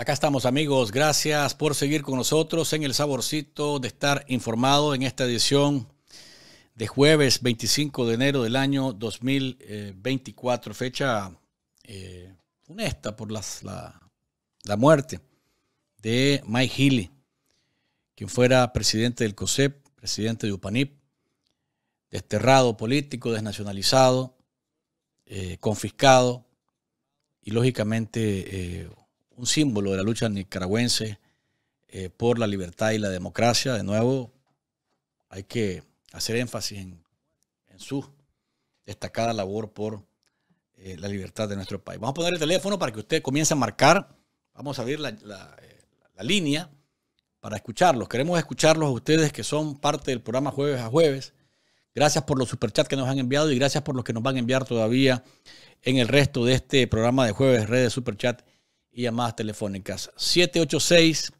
Acá estamos amigos, gracias por seguir con nosotros en el saborcito de estar informado en esta edición de jueves 25 de enero del año 2024, fecha honesta eh, por la, muerte de Mike Healy, quien fuera presidente del COSEP, presidente de UPANIP, desterrado político, desnacionalizado, eh, confiscado y lógicamente... Eh, un símbolo de la lucha nicaragüense eh, por la libertad y la democracia. De nuevo, hay que hacer énfasis en, su destacada labor por eh, la libertad de nuestro país. Vamos a poner el teléfono para que usted comience a marcar. Vamos a abrir eh, la, línea para escucharlos. Queremos escucharlos a ustedes que son parte del programa Jueves a Jueves. Gracias por los superchats que nos han enviado y gracias por los que nos van a enviar todavía en el resto de este programa de jueves, redes Superchats y llamadas telefónicas. 786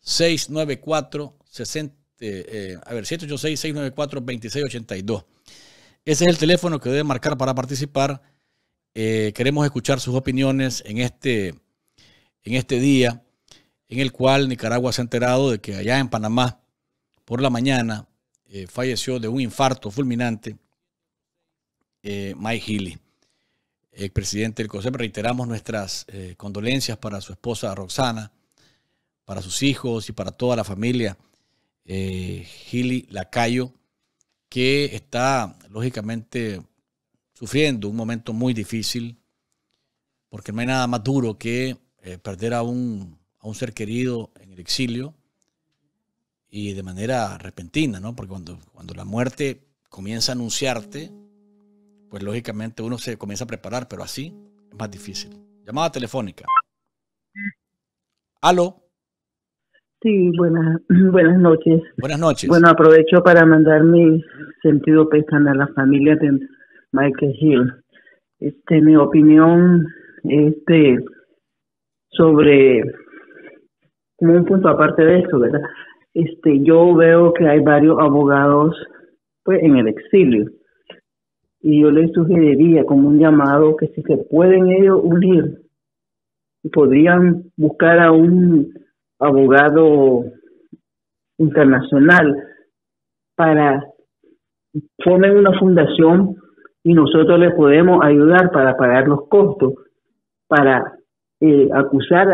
694 60 a ver, 786 694 2682. Ese es el teléfono que debe marcar para participar. Eh, queremos escuchar sus opiniones en este, en este día en el cual Nicaragua se ha enterado de que allá en Panamá, por la mañana, eh, falleció de un infarto fulminante eh, Mike Healy presidente del consejo, reiteramos nuestras eh, condolencias para su esposa Roxana, para sus hijos y para toda la familia eh, Gili Lacayo, que está lógicamente sufriendo un momento muy difícil, porque no hay nada más duro que eh, perder a un, a un ser querido en el exilio y de manera repentina, ¿no? Porque cuando, cuando la muerte comienza a anunciarte, pues lógicamente uno se comienza a preparar, pero así es más difícil. Llamada telefónica. Aló. Sí, buenas, buenas noches. Buenas noches. Bueno, aprovecho para mandar mi sentido pésame a la familia de Michael Hill. Este, mi opinión este, sobre, un punto aparte de eso, ¿verdad? Este, yo veo que hay varios abogados pues, en el exilio y yo les sugeriría como un llamado que si se pueden ellos unir, podrían buscar a un abogado internacional para formen una fundación y nosotros les podemos ayudar para pagar los costos, para eh, acusar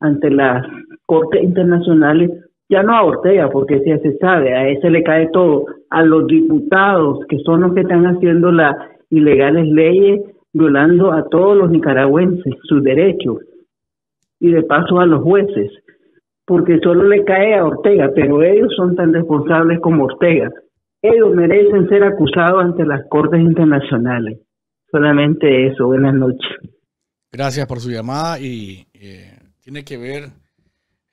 ante las cortes internacionales ya no a Ortega, porque ya se sabe, a ese le cae todo, a los diputados, que son los que están haciendo las ilegales leyes, violando a todos los nicaragüenses sus derechos, y de paso a los jueces, porque solo le cae a Ortega, pero ellos son tan responsables como Ortega. Ellos merecen ser acusados ante las Cortes Internacionales. Solamente eso, buenas noches. Gracias por su llamada y eh, tiene que ver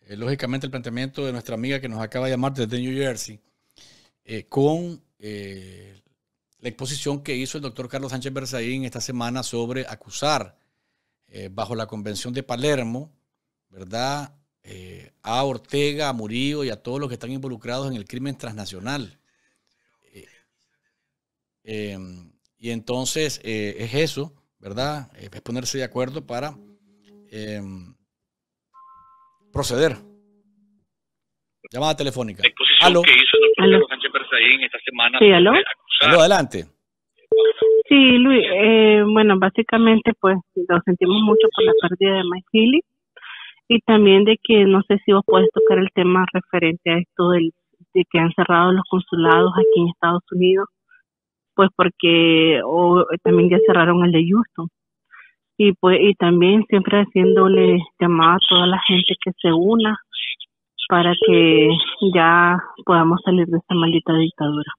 eh, lógicamente el planteamiento de nuestra amiga que nos acaba de llamar desde New Jersey, eh, con eh, la exposición que hizo el doctor Carlos Sánchez Berzaín esta semana sobre acusar bajo la Convención de Palermo, ¿verdad? a Ortega, a Murillo y a todos los que están involucrados en el crimen transnacional. Em, y entonces es eso, ¿verdad? Es ponerse de acuerdo para em, proceder. Llamada telefónica. ¿Aló? que hizo Sí, aló. adelante. Sí, Luis, eh, bueno, básicamente pues lo sentimos mucho por la pérdida de Maikili y también de que no sé si vos puedes tocar el tema referente a esto de que han cerrado los consulados aquí en Estados Unidos, pues porque o, también ya cerraron el de Houston y pues y también siempre haciéndole llamada a toda la gente que se una para que ya podamos salir de esta maldita dictadura.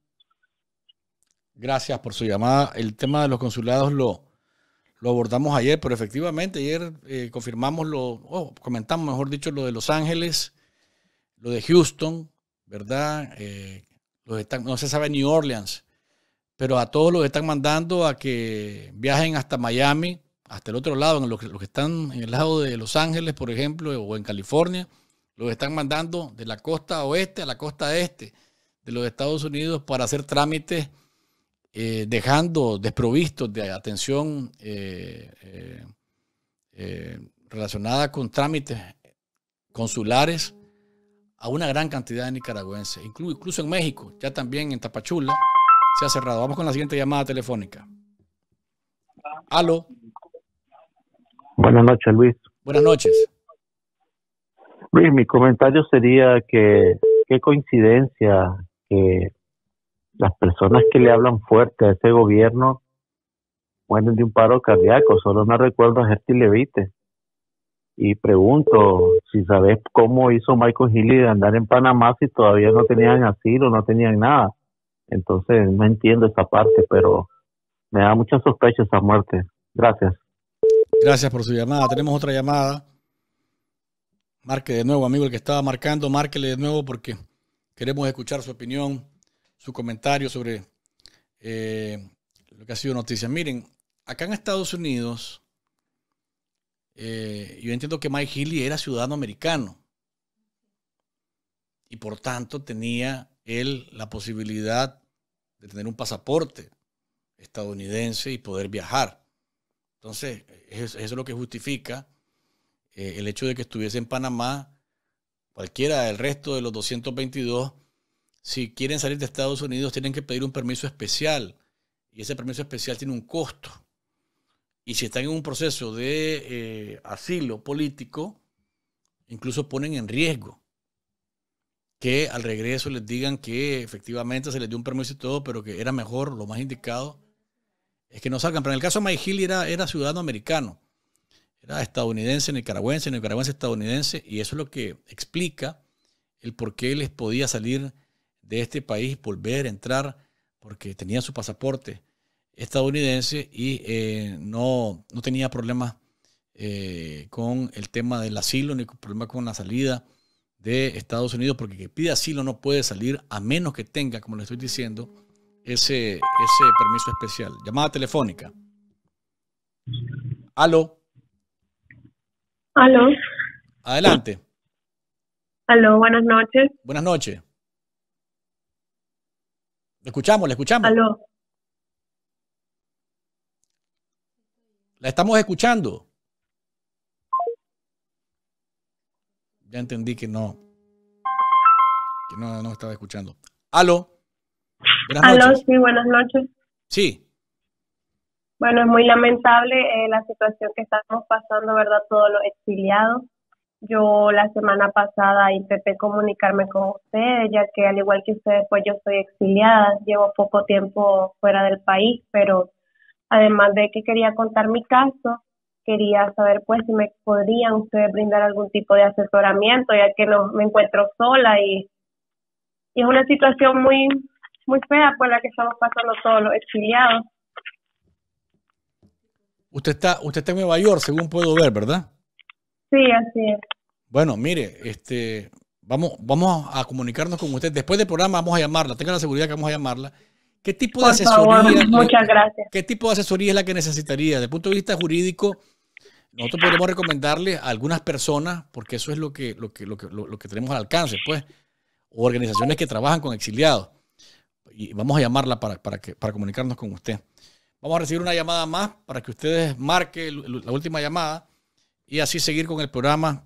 Gracias por su llamada. El tema de los consulados lo, lo abordamos ayer, pero efectivamente ayer eh, confirmamos lo, comentamos mejor dicho, lo de Los Ángeles, lo de Houston, ¿verdad? Eh, no se sabe New Orleans, pero a todos los están mandando a que viajen hasta Miami hasta el otro lado, en los que, están en el lado de Los Ángeles, por ejemplo, o en California, los están mandando de la costa oeste a la costa este de los Estados Unidos para hacer trámites, eh, dejando desprovistos de atención eh, eh, relacionada con trámites consulares a una gran cantidad de nicaragüenses, incluso en México, ya también en Tapachula, se ha cerrado. Vamos con la siguiente llamada telefónica. Aló. Buenas noches, Luis. Buenas noches. Luis, mi comentario sería que qué coincidencia que las personas que le hablan fuerte a ese gobierno mueren de un paro cardíaco. Solo me recuerdo a Gertie Levite. Y pregunto si sabes cómo hizo Michael Healy de andar en Panamá si todavía no tenían asilo, no tenían nada. Entonces no entiendo esa parte, pero me da mucha sospecha esa muerte. Gracias. Gracias por su llamada. Tenemos otra llamada. Marque de nuevo, amigo, el que estaba marcando, márquele de nuevo porque queremos escuchar su opinión, su comentario sobre eh, lo que ha sido noticia. Miren, acá en Estados Unidos, eh, yo entiendo que Mike Healy era ciudadano americano y por tanto tenía él la posibilidad de tener un pasaporte estadounidense y poder viajar. Entonces, eso es lo que justifica eh, el hecho de que estuviese en Panamá cualquiera del resto de los 222. Si quieren salir de Estados Unidos, tienen que pedir un permiso especial. Y ese permiso especial tiene un costo. Y si están en un proceso de eh, asilo político, incluso ponen en riesgo que al regreso les digan que efectivamente se les dio un permiso y todo, pero que era mejor, lo más indicado, es que no salgan. Pero en el caso de Mike Hill era, era ciudadano americano, era estadounidense, nicaragüense, nicaragüense, estadounidense, y eso es lo que explica el por qué les podía salir de este país, volver, entrar, porque tenía su pasaporte estadounidense y eh, no, tenía problemas eh, con el tema del asilo ni problema con la salida de Estados Unidos, porque que pide asilo no puede salir a menos que tenga, como le estoy diciendo, ese, ese permiso especial. Llamada telefónica. Aló. Aló. Adelante. Aló, buenas noches. Buenas noches. Le escuchamos, le escuchamos. Aló. La estamos escuchando. Ya entendí que no. Que no, no estaba escuchando. Aló. Buenas Aló, sí, buenas noches. Sí. Bueno, es muy lamentable eh, la situación que estamos pasando, ¿verdad? Todos los exiliados. Yo la semana pasada intenté comunicarme con ustedes, ya que al igual que ustedes, pues yo soy exiliada, llevo poco tiempo fuera del país, pero además de que quería contar mi caso, quería saber pues si me podrían ustedes brindar algún tipo de asesoramiento, ya que no me encuentro sola y, y es una situación muy muy fea por pues, la que estamos pasando todos los exiliados. Usted está, usted está en Nueva York, según puedo ver, ¿verdad? Sí, así es. Bueno, mire, este, vamos, vamos a comunicarnos con usted. Después del programa vamos a llamarla, tenga la seguridad que vamos a llamarla. ¿Qué tipo de asesoría? muchas gracias. ¿Qué tipo de asesoría es la que necesitaría? Desde el punto de vista jurídico, nosotros podemos recomendarle a algunas personas, porque eso es lo que, lo lo que, tenemos al alcance, pues, organizaciones que trabajan con exiliados y vamos a llamarla para, que, para comunicarnos con usted. Vamos a recibir una llamada más para que ustedes marquen la última llamada y así seguir con el programa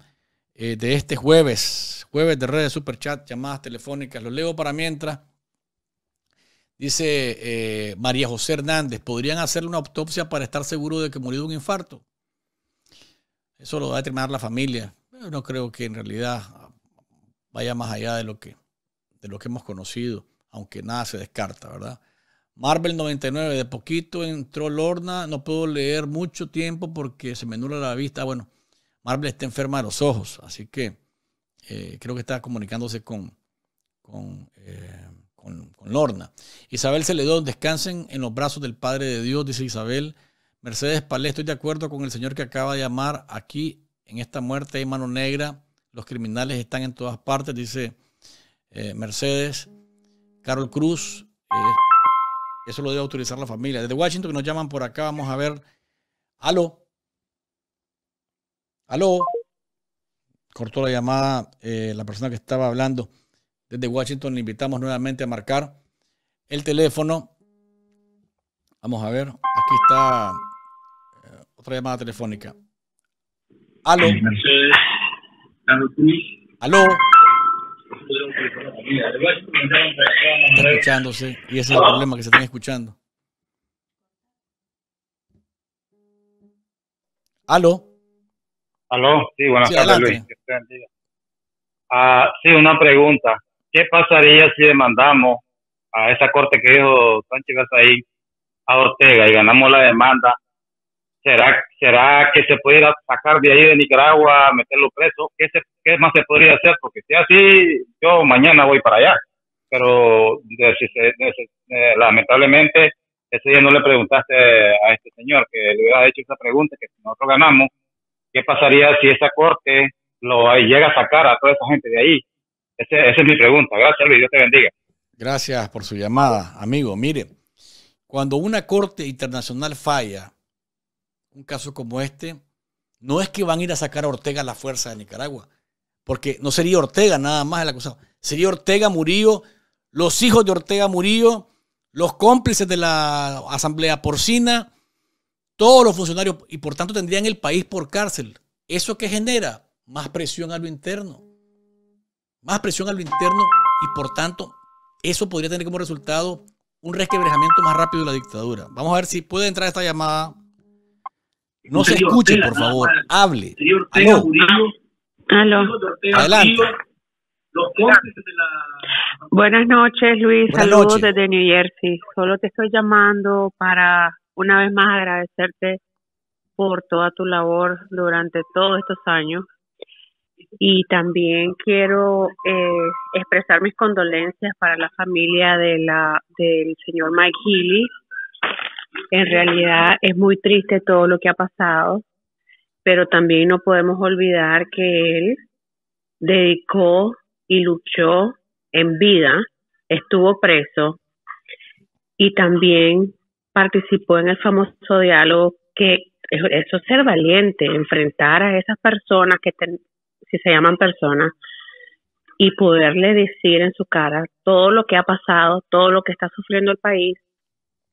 eh, de este jueves, jueves de redes superchat, llamadas telefónicas. Lo leo para mientras. Dice eh, María José Hernández, ¿podrían hacerle una autopsia para estar seguro de que murió de un infarto? Eso lo va a determinar la familia. Yo no creo que en realidad vaya más allá de lo que, de lo que hemos conocido aunque nada se descarta, ¿verdad? Marvel 99, de poquito entró Lorna, no puedo leer mucho tiempo porque se me nula la vista. Bueno, Marvel está enferma de los ojos, así que eh, creo que está comunicándose con, con, eh, con, con, Lorna. Isabel Celedón, descansen en los brazos del Padre de Dios, dice Isabel. Mercedes Palé, estoy de acuerdo con el señor que acaba de llamar. Aquí en esta muerte hay mano negra, los criminales están en todas partes, dice eh, Mercedes. Carol Cruz, eh, eso lo debe autorizar la familia. Desde Washington nos llaman por acá, vamos a ver. Aló. Aló. Cortó la llamada eh, la persona que estaba hablando. Desde Washington le invitamos nuevamente a marcar el teléfono. Vamos a ver, aquí está eh, otra llamada telefónica. Aló. Mercedes. Aló y ese es el problema que se está escuchando. Aló. Aló, sí, buenas tardes Luis. Ah, sí, una pregunta. ¿Qué pasaría si demandamos a esa corte que dijo Sánchez ahí a Ortega y ganamos la demanda ¿Será, ¿Será que se pudiera sacar de ahí de Nicaragua, meterlo preso? ¿Qué, más se podría hacer? Porque si así, yo mañana voy para allá. Pero lamentablemente, ese día no le preguntaste a este señor que le hubiera hecho esa pregunta, que si nosotros ganamos, ¿qué pasaría si esa corte lo llega a sacar a toda esa gente de ahí? esa es mi pregunta. Gracias, Luis. Dios te bendiga. Gracias por su llamada, amigo. Mire, cuando una corte internacional falla, un caso como este, no es que van a ir a sacar a Ortega a la fuerza de Nicaragua, porque no sería Ortega nada más el acusado, sería Ortega Murillo, los hijos de Ortega Murillo, los cómplices de la Asamblea Porcina, todos los funcionarios, y por tanto tendrían el país por cárcel. ¿Eso que genera? Más presión a lo interno. Más presión a lo interno y por tanto eso podría tener como resultado un resquebrejamiento más rápido de la dictadura. Vamos a ver si puede entrar esta llamada. No se escuche, por favor. Hable. Aló. Aló. Adelante. Buenas noches, Luis. Saludos desde New Jersey. Solo te estoy llamando para una vez más agradecerte por toda tu labor durante todos estos años. Y también quiero eh, expresar mis condolencias para la familia de la, del señor Mike Healy, en realidad es muy triste todo lo que ha pasado, pero también no podemos olvidar que él dedicó y luchó en vida, estuvo preso y también participó en el famoso diálogo que eso es ser valiente, enfrentar a esas personas que si se llaman personas y poderle decir en su cara todo lo que ha pasado, todo lo que está sufriendo el país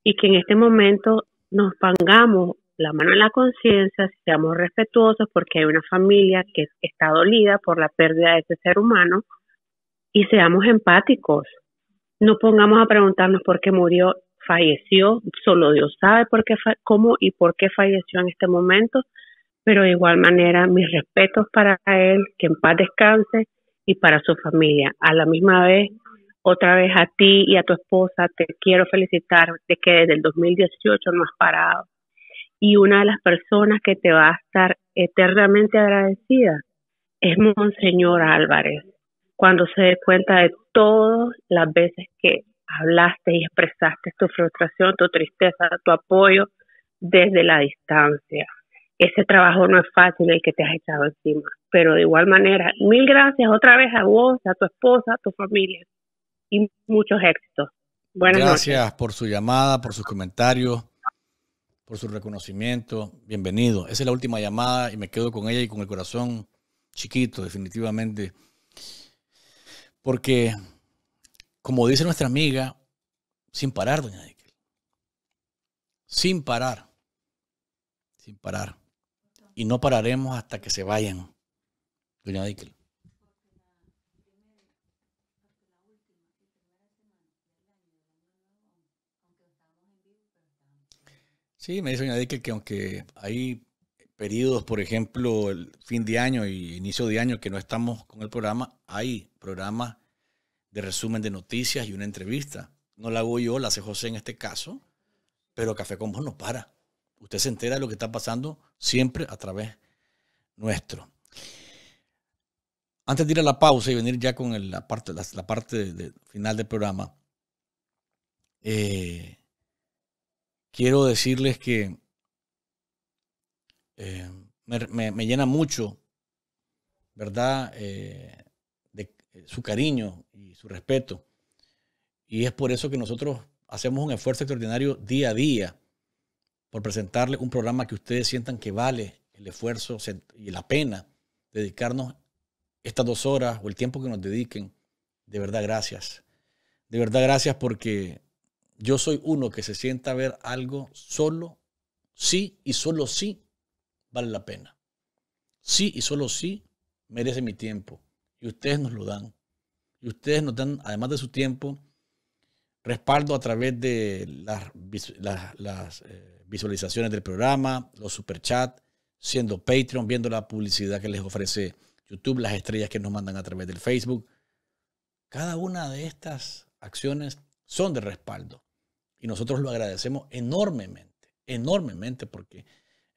y que en este momento nos pongamos la mano en la conciencia, seamos respetuosos porque hay una familia que está dolida por la pérdida de ese ser humano y seamos empáticos. No pongamos a preguntarnos por qué murió, falleció, solo Dios sabe por qué cómo y por qué falleció en este momento, pero de igual manera mis respetos para él, que en paz descanse y para su familia. A la misma vez otra vez a ti y a tu esposa, te quiero felicitar de que desde el 2018 no has parado. Y una de las personas que te va a estar eternamente agradecida es Monseñor Álvarez, cuando se dé cuenta de todas las veces que hablaste y expresaste tu frustración, tu tristeza, tu apoyo desde la distancia. Ese trabajo no es fácil el que te has echado encima, pero de igual manera, mil gracias otra vez a vos, a tu esposa, a tu familia, y muchos éxitos. Buenas Gracias por su llamada, por sus comentarios, por su reconocimiento. Bienvenido. Esa es la última llamada y me quedo con ella y con el corazón chiquito, definitivamente. Porque, como dice nuestra amiga, sin parar, doña Ikel. Sin parar. Sin parar. Y no pararemos hasta que se vayan, doña Ikel. Sí, me dice añadir que aunque hay periodos, por ejemplo, el fin de año y inicio de año que no estamos con el programa, hay programas de resumen de noticias y una entrevista. No la hago yo, la hace José en este caso, pero Café con Vos no para. Usted se entera de lo que está pasando siempre a través nuestro. Antes de ir a la pausa y venir ya con la parte, la, parte final del programa, eh, quiero decirles que eh, me, llena mucho, ¿verdad? Eh, de eh, su cariño y su respeto. Y es por eso que nosotros hacemos un esfuerzo extraordinario día a día por presentarles un programa que ustedes sientan que vale el esfuerzo y la pena dedicarnos estas dos horas o el tiempo que nos dediquen. De verdad, gracias. De verdad, gracias porque yo soy uno que se sienta a ver algo solo, sí y solo sí vale la pena. Sí y solo sí merece mi tiempo. Y ustedes nos lo dan. Y ustedes nos dan, además de su tiempo, respaldo a través de las, eh, visualizaciones del programa, los superchats, siendo Patreon, viendo la publicidad que les ofrece YouTube, las estrellas que nos mandan a través del Facebook. Cada una de estas acciones son de respaldo. Y nosotros lo agradecemos enormemente, enormemente, porque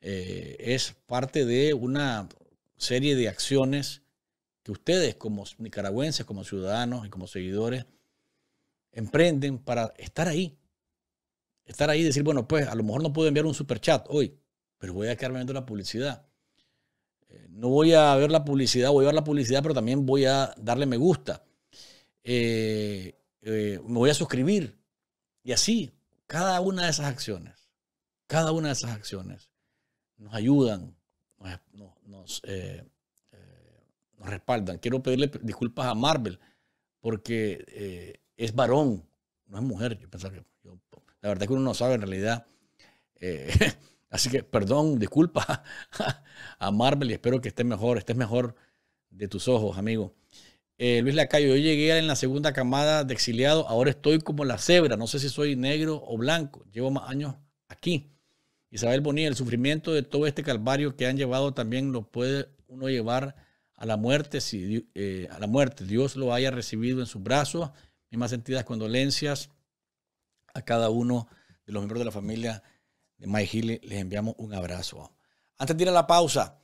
eh, es parte de una serie de acciones que ustedes como nicaragüenses, como ciudadanos y como seguidores emprenden para estar ahí. Estar ahí y decir, bueno, pues a lo mejor no puedo enviar un super chat hoy, pero voy a quedarme viendo la publicidad. Eh, no voy a ver la publicidad, voy a ver la publicidad, pero también voy a darle me gusta. Eh, me voy a suscribir y así, cada una de esas acciones, cada una de esas acciones nos ayudan, nos, nos, eh, eh, respaldan. Quiero pedirle disculpas a Marvel porque eh, es varón, no es mujer. Yo pensaba que la verdad es que uno no sabe en realidad. así que perdón, disculpa a Marvel y espero que estés mejor, estés mejor de tus ojos, amigo. Eh, Luis Lacayo, yo llegué en la segunda camada de exiliado, ahora estoy como la cebra, no sé si soy negro o blanco, llevo más años aquí. Isabel Bonilla, el sufrimiento de todo este calvario que han llevado también lo puede uno llevar a la muerte, si, eh, a la muerte. Dios lo haya recibido en sus brazos. Mis más sentidas condolencias a cada uno de los miembros de la familia de Mike Healy. Les enviamos un abrazo. Antes de ir a la pausa,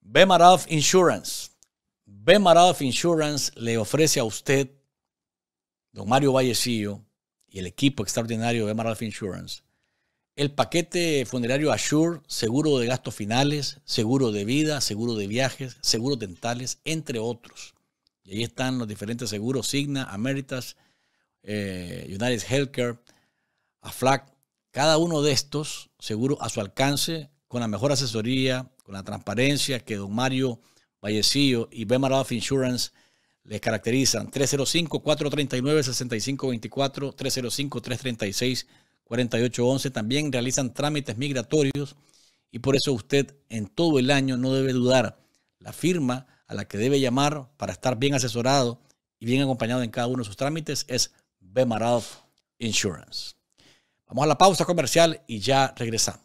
Bemarov Insurance Bemar Insurance le ofrece a usted, don Mario Vallecillo y el equipo extraordinario de Bemar Insurance, el paquete funerario Assure, seguro de gastos finales, seguro de vida, seguro de viajes, seguros dentales, entre otros. Y ahí están los diferentes seguros, Signa, Ameritas, eh, United Healthcare, AFLAC. Cada uno de estos seguros a su alcance, con la mejor asesoría, con la transparencia que don Mario Vallecillo y Bemar Insurance les caracterizan 305-439-6524, 305-336-4811. También realizan trámites migratorios y por eso usted en todo el año no debe dudar la firma a la que debe llamar para estar bien asesorado y bien acompañado en cada uno de sus trámites es Bemarav Insurance. Vamos a la pausa comercial y ya regresamos.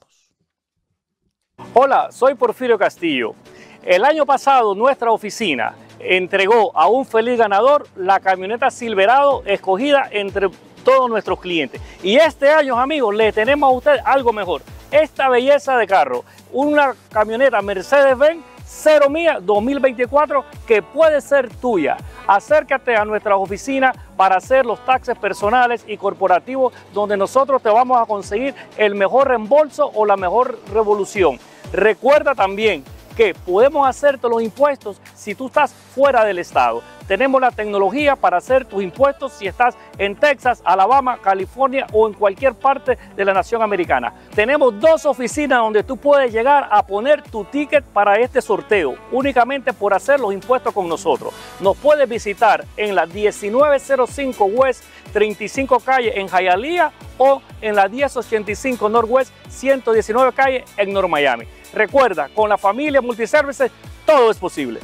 Hola, soy Porfirio Castillo. El año pasado nuestra oficina entregó a un feliz ganador la camioneta Silverado escogida entre todos nuestros clientes. Y este año, amigos, le tenemos a usted algo mejor. Esta belleza de carro, una camioneta Mercedes-Benz cero Mía 2024 que puede ser tuya. Acércate a nuestra oficina para hacer los taxes personales y corporativos donde nosotros te vamos a conseguir el mejor reembolso o la mejor revolución. Recuerda también que podemos hacerte los impuestos si tú estás fuera del estado. Tenemos la tecnología para hacer tus impuestos si estás en Texas, Alabama, California o en cualquier parte de la nación americana. Tenemos dos oficinas donde tú puedes llegar a poner tu ticket para este sorteo, únicamente por hacer los impuestos con nosotros. Nos puedes visitar en la 1905 West 35 Calle en Hialeah o en la 1085 Northwest 119 Calle en North Miami. Recuerda, con la familia Multiservices todo es posible.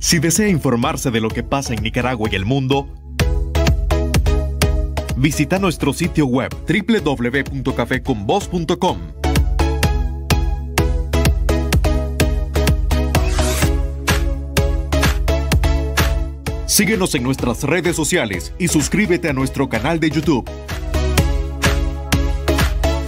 Si desea informarse de lo que pasa en Nicaragua y el mundo, visita nuestro sitio web www.cafeconvoz.com Síguenos en nuestras redes sociales y suscríbete a nuestro canal de YouTube.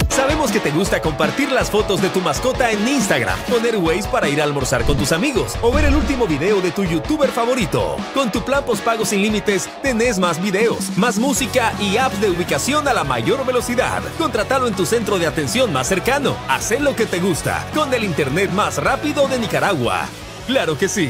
Sabemos que te gusta compartir las fotos de tu mascota en Instagram, poner ways para ir a almorzar con tus amigos o ver el último video de tu youtuber favorito. Con tu plan postpago sin límites, tenés más videos, más música y apps de ubicación a la mayor velocidad. Contratalo en tu centro de atención más cercano. Haz lo que te gusta con el internet más rápido de Nicaragua. ¡Claro que sí!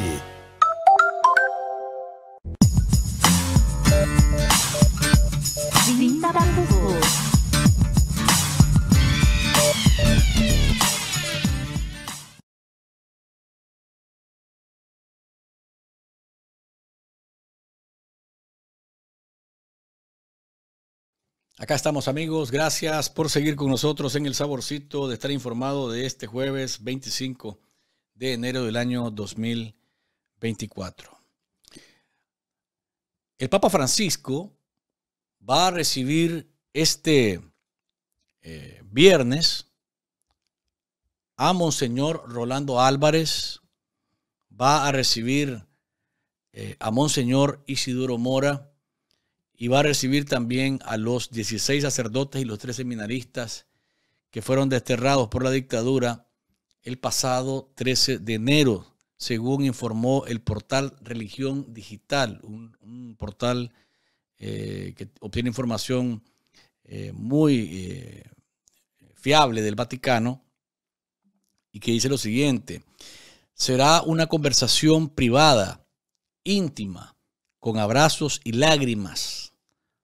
Acá estamos amigos, gracias por seguir con nosotros en el saborcito de estar informado de este jueves 25 de enero del año 2024. El Papa Francisco va a recibir este eh, viernes a Monseñor Rolando Álvarez, va a recibir eh, a Monseñor Isidoro Mora, y va a recibir también a los 16 sacerdotes y los tres seminaristas que fueron desterrados por la dictadura el pasado 13 de enero, según informó el portal Religión Digital, un, portal eh, que obtiene información eh, muy eh, fiable del Vaticano, y que dice lo siguiente, será una conversación privada, íntima, con abrazos y lágrimas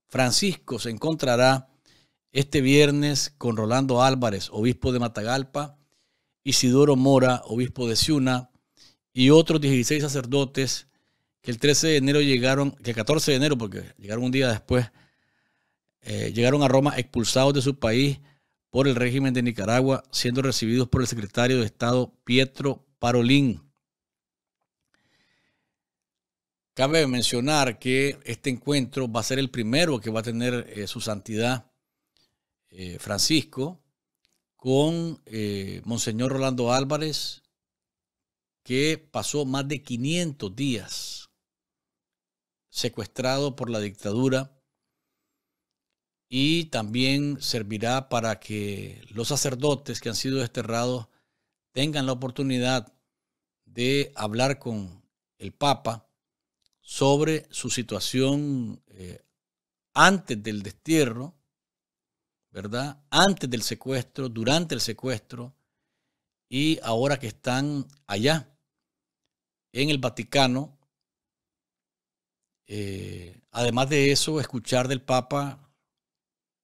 Francisco se encontrará este viernes con Rolando Álvarez, obispo de Matagalpa, Isidoro Mora, obispo de Ciuna, y otros 16 sacerdotes que el 13 de enero llegaron, que el 14 de enero, porque llegaron un día después, eh, llegaron a Roma expulsados de su país por el régimen de Nicaragua, siendo recibidos por el secretario de Estado Pietro Parolín. Cabe mencionar que este encuentro va a ser el primero que va a tener eh, su santidad eh, Francisco con eh, Monseñor Rolando Álvarez, que pasó más de 500 días secuestrado por la dictadura y también servirá para que los sacerdotes que han sido desterrados tengan la oportunidad de hablar con el Papa sobre su situación eh, antes del destierro, ¿verdad? Antes del secuestro, durante el secuestro y ahora que están allá en el Vaticano. Eh, además de eso, escuchar del Papa,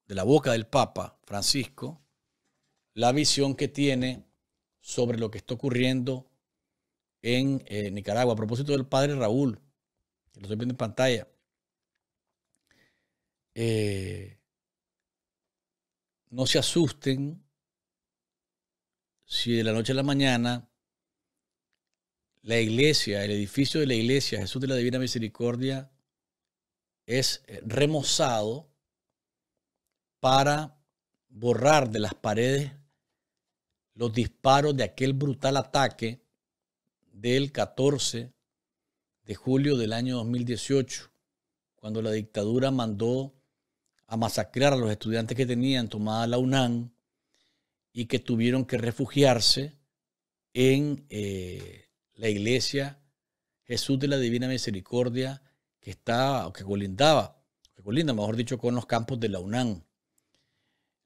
de la boca del Papa Francisco, la visión que tiene sobre lo que está ocurriendo en eh, Nicaragua. A propósito del padre Raúl, lo estoy viendo en pantalla. Eh, no se asusten si de la noche a la mañana la iglesia, el edificio de la iglesia, Jesús de la Divina Misericordia, es eh, remozado para borrar de las paredes los disparos de aquel brutal ataque del 14 de julio del año 2018, cuando la dictadura mandó a masacrar a los estudiantes que tenían tomada la UNAM y que tuvieron que refugiarse en eh, la iglesia Jesús de la Divina Misericordia que está, o que colindaba, que colinda, mejor dicho, con los campos de la UNAM.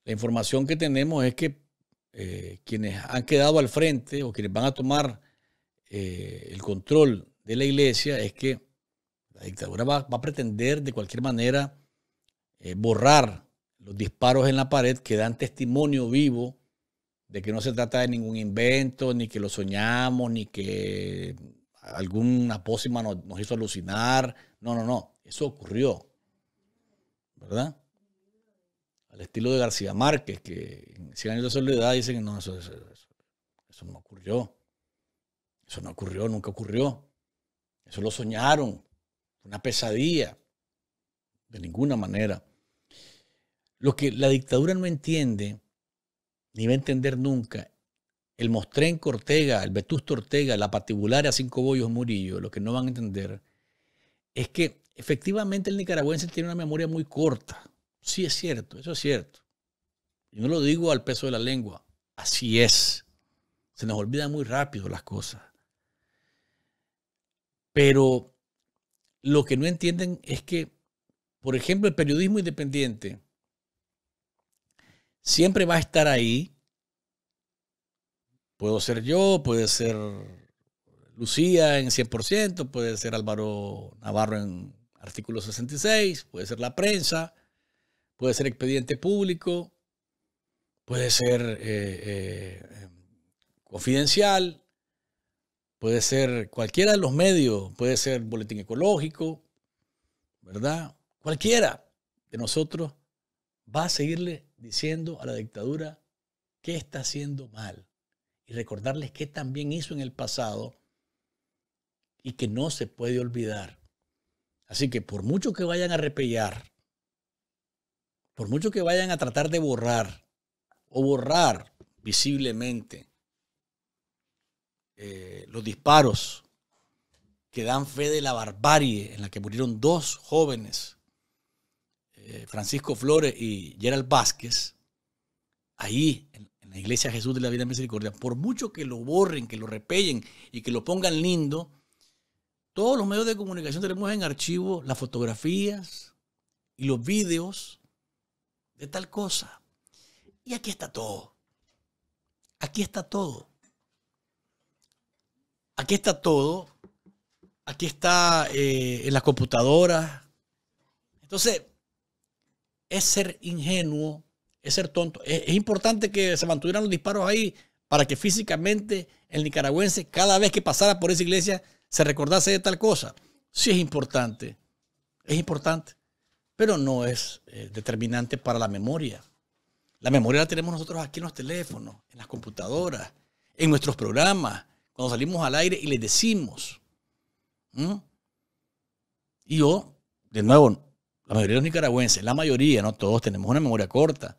La información que tenemos es que eh, quienes han quedado al frente o quienes van a tomar eh, el control de la iglesia es que la dictadura va, a pretender de cualquier manera eh, borrar los disparos en la pared que dan testimonio vivo de que no se trata de ningún invento, ni que lo soñamos, ni que alguna pócima nos, hizo alucinar. No, no, no. Eso ocurrió. ¿Verdad? Al estilo de García Márquez, que en 100 años de soledad dicen que no, eso no ocurrió. Eso no ocurrió, nunca ocurrió. Eso lo soñaron. Una pesadilla. De ninguna manera. Lo que la dictadura no entiende, ni va a entender nunca, el Mostren Ortega, el Vetusto Ortega, la patibularia Cinco Bollos Murillo, lo que no van a entender es que efectivamente el nicaragüense tiene una memoria muy corta. Sí es cierto, eso es cierto. Yo no lo digo al peso de la lengua, así es. Se nos olvidan muy rápido las cosas. Pero lo que no entienden es que, por ejemplo, el periodismo independiente siempre va a estar ahí. Puedo ser yo, puede ser Lucía en 100%, puede ser Álvaro Navarro en artículo 66, puede ser la prensa, puede ser expediente público, puede ser eh, eh, confidencial, puede ser cualquiera de los medios, puede ser boletín ecológico, ¿verdad? Cualquiera de nosotros va a seguirle diciendo a la dictadura qué está haciendo mal y recordarles qué también hizo en el pasado y que no se puede olvidar. Así que por mucho que vayan a repellar, por mucho que vayan a tratar de borrar o borrar visiblemente eh, los disparos que dan fe de la barbarie en la que murieron dos jóvenes, eh, Francisco Flores y Gerald Vázquez, ahí en, la iglesia Jesús de la Vida Misericordia, por mucho que lo borren, que lo repellen y que lo pongan lindo, todos los medios de comunicación tenemos en archivo las fotografías y los videos de tal cosa. Y aquí está todo. Aquí está todo. Aquí está todo. Aquí está eh, en las computadoras. Entonces, es ser ingenuo, es ser tonto. Es, importante que se mantuvieran los disparos ahí para que físicamente el nicaragüense, cada vez que pasara por esa iglesia, se recordase de tal cosa. Sí es importante. Es importante. Pero no es eh, determinante para la memoria. La memoria la tenemos nosotros aquí en los teléfonos, en las computadoras, en nuestros programas, cuando salimos al aire y les decimos. Y yo, de nuevo, la mayoría de los nicaragüenses, la mayoría, no todos, tenemos una memoria corta.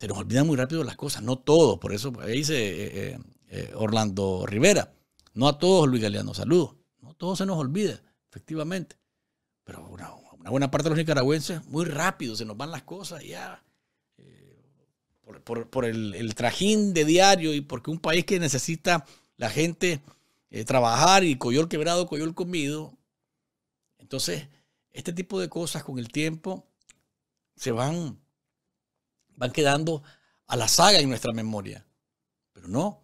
Se nos olvidan muy rápido las cosas, no todos, por eso ahí dice eh, eh, eh, Orlando Rivera. No a todos, Luis Galeano, saludos. No todos se nos olvida, efectivamente. Pero una, buena parte de los nicaragüenses, muy rápido se nos van las cosas, y ya por, el, trajín de diario y porque un país que necesita la gente eh, trabajar y coyol quebrado, coyol comido. Entonces, este tipo de cosas con el tiempo se van, van quedando a la saga en nuestra memoria. Pero no,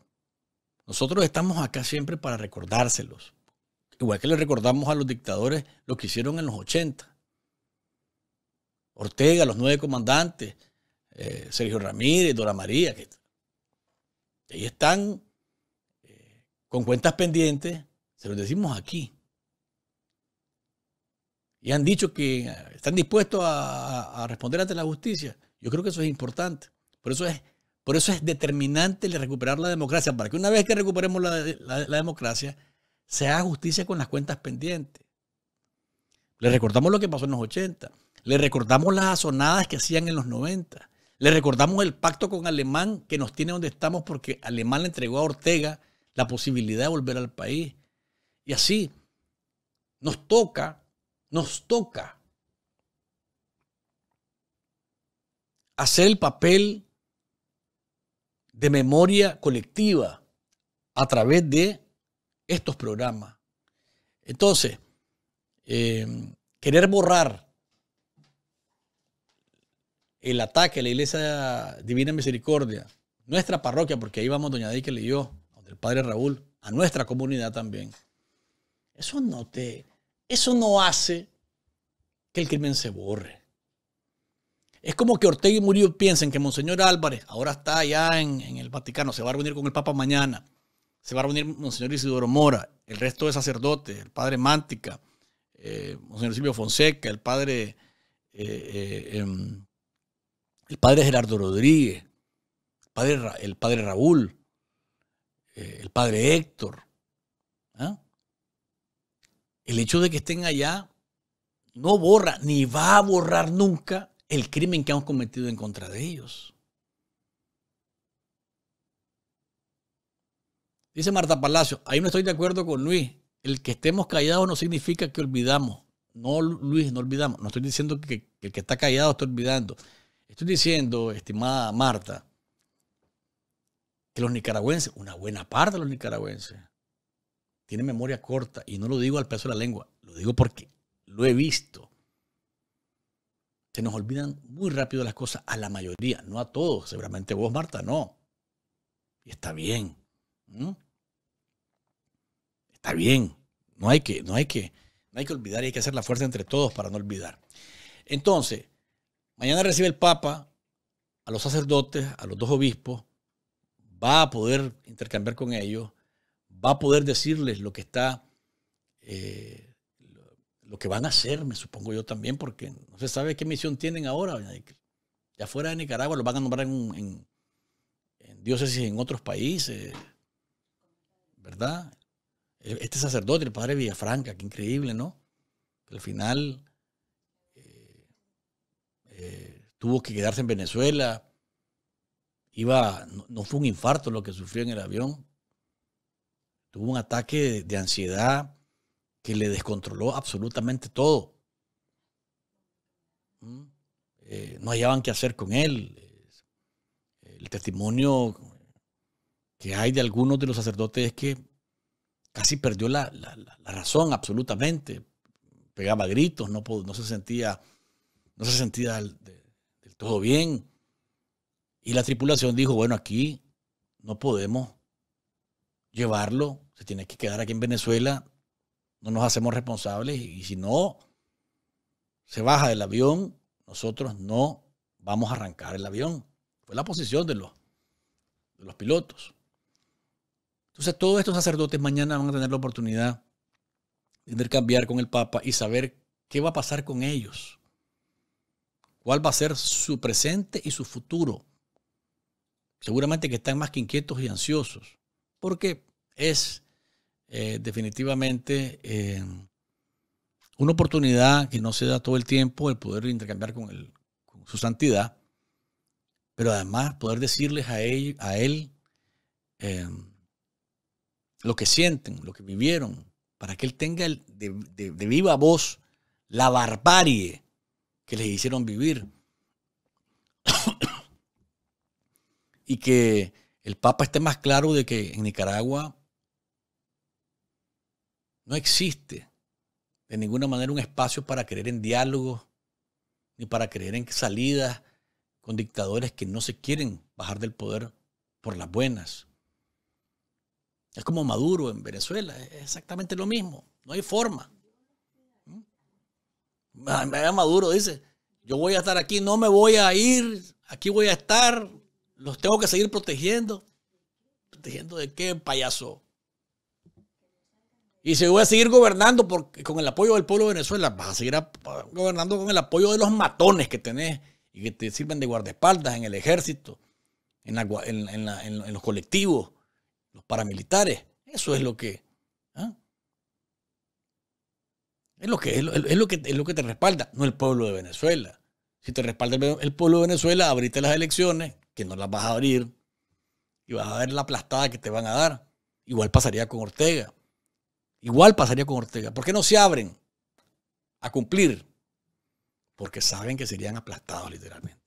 nosotros estamos acá siempre para recordárselos. Igual que le recordamos a los dictadores lo que hicieron en los 80. Ortega, los nueve comandantes, eh, Sergio Ramírez, Dora María, que ahí están eh, con cuentas pendientes, se lo decimos aquí. Y han dicho que eh, están dispuestos a, responder ante la justicia. Yo creo que eso es importante. Por eso es, por eso es determinante recuperar la democracia, para que una vez que recuperemos la, democracia, se haga justicia con las cuentas pendientes. Le recordamos lo que pasó en los 80. Le recordamos las asonadas que hacían en los 90. Le recordamos el pacto con Alemán que nos tiene donde estamos porque Alemán le entregó a Ortega la posibilidad de volver al país. Y así nos toca, nos toca hacer el papel de memoria colectiva a través de estos programas. Entonces, eh, querer borrar el ataque a la iglesia Divina Misericordia, nuestra parroquia, porque ahí vamos Doña que y yo, el padre Raúl, a nuestra comunidad también. Eso no te, eso no hace que el crimen se borre. Es como que Ortega y Murillo piensen que Monseñor Álvarez ahora está allá en, el Vaticano, se va a reunir con el Papa mañana, se va a reunir Monseñor Isidoro Mora, el resto de sacerdotes, el padre Mántica, eh, Monseñor Silvio Fonseca, el padre eh, eh, em, el padre Gerardo Rodríguez, el padre, Raúl, eh, el padre Héctor. ¿ah? El hecho de que estén allá no borra ni va a borrar nunca el crimen que han cometido en contra de ellos. Dice Marta Palacio, ahí no estoy de acuerdo con Luis. El que estemos callados no significa que olvidamos. No, Luis, no olvidamos. No estoy diciendo que, que el que está callado está olvidando. Estoy diciendo, estimada Marta, que los nicaragüenses, una buena parte de los nicaragüenses, tienen memoria corta y no lo digo al peso de la lengua, lo digo porque lo he visto. Se nos olvidan muy rápido las cosas a la mayoría, no a todos, seguramente vos, Marta, no. Y está bien. Está bien. No hay que, no hay que, no hay que olvidar y hay que hacer la fuerza entre todos para no olvidar. Entonces, Mañana recibe el Papa a los sacerdotes, a los dos obispos, va a poder intercambiar con ellos, va a poder decirles lo que está, eh, lo que van a hacer, me supongo yo también, porque no se sabe qué misión tienen ahora. Ya fuera de Nicaragua lo van a nombrar en, diócesis en otros países, ¿verdad? E, este sacerdote, el padre Villafranca, qué increíble, ¿no? al final eh, tuvo que quedarse en Venezuela, iba, no, fue un infarto lo que sufrió en el avión, tuvo un ataque de, ansiedad que le descontroló absolutamente todo. Mm, eh, no hallaban qué hacer con él. El testimonio que hay de algunos de los sacerdotes es que casi perdió la, razón absolutamente. Pegaba gritos, no, no se sentía no se sentía del, todo bien. Y la tripulación dijo, bueno, aquí no podemos llevarlo, se tiene que quedar aquí en Venezuela, no nos hacemos responsables y, si no se baja del avión, nosotros no vamos a arrancar el avión. Fue la posición de los, de los pilotos. Entonces todos estos sacerdotes mañana van a tener la oportunidad de intercambiar con el Papa y saber qué va a pasar con ellos cuál va a ser su presente y su futuro. Seguramente que están más que inquietos y ansiosos, porque es eh, definitivamente eh, una oportunidad que no se da todo el tiempo el poder intercambiar con, su santidad, pero además poder decirles a él, a él eh, lo que sienten, lo que vivieron, para que él tenga de viva voz la barbarie que les hicieron vivir. y que el Papa esté más claro de que en Nicaragua no existe de ninguna manera un espacio para creer en diálogo ni para creer en salidas con dictadores que no se quieren bajar del poder por las buenas. Es como Maduro en Venezuela, es exactamente lo mismo, no hay forma. Ah, maduro dice, yo voy a estar aquí, no me voy a ir, aquí voy a estar, los tengo que seguir protegiendo. ¿Protegiendo de qué, payaso? Y si voy a seguir gobernando con el apoyo del pueblo de Venezuela, vas a seguir gobernando con el apoyo de los matones que tenés y que te sirven de guardaespaldas en el ejército, en los colectivos, los paramilitares. Eso es lo que Es lo que, es lo, que, es lo que te respalda, no el pueblo de Venezuela. Si te respalda el, pueblo de Venezuela, abriste las elecciones, que no las vas a abrir, y vas a ver la aplastada que te van a dar. Igual pasaría con Ortega. Igual pasaría con Ortega. ¿Por qué no se abren a cumplir? Porque saben que serían aplastados literalmente.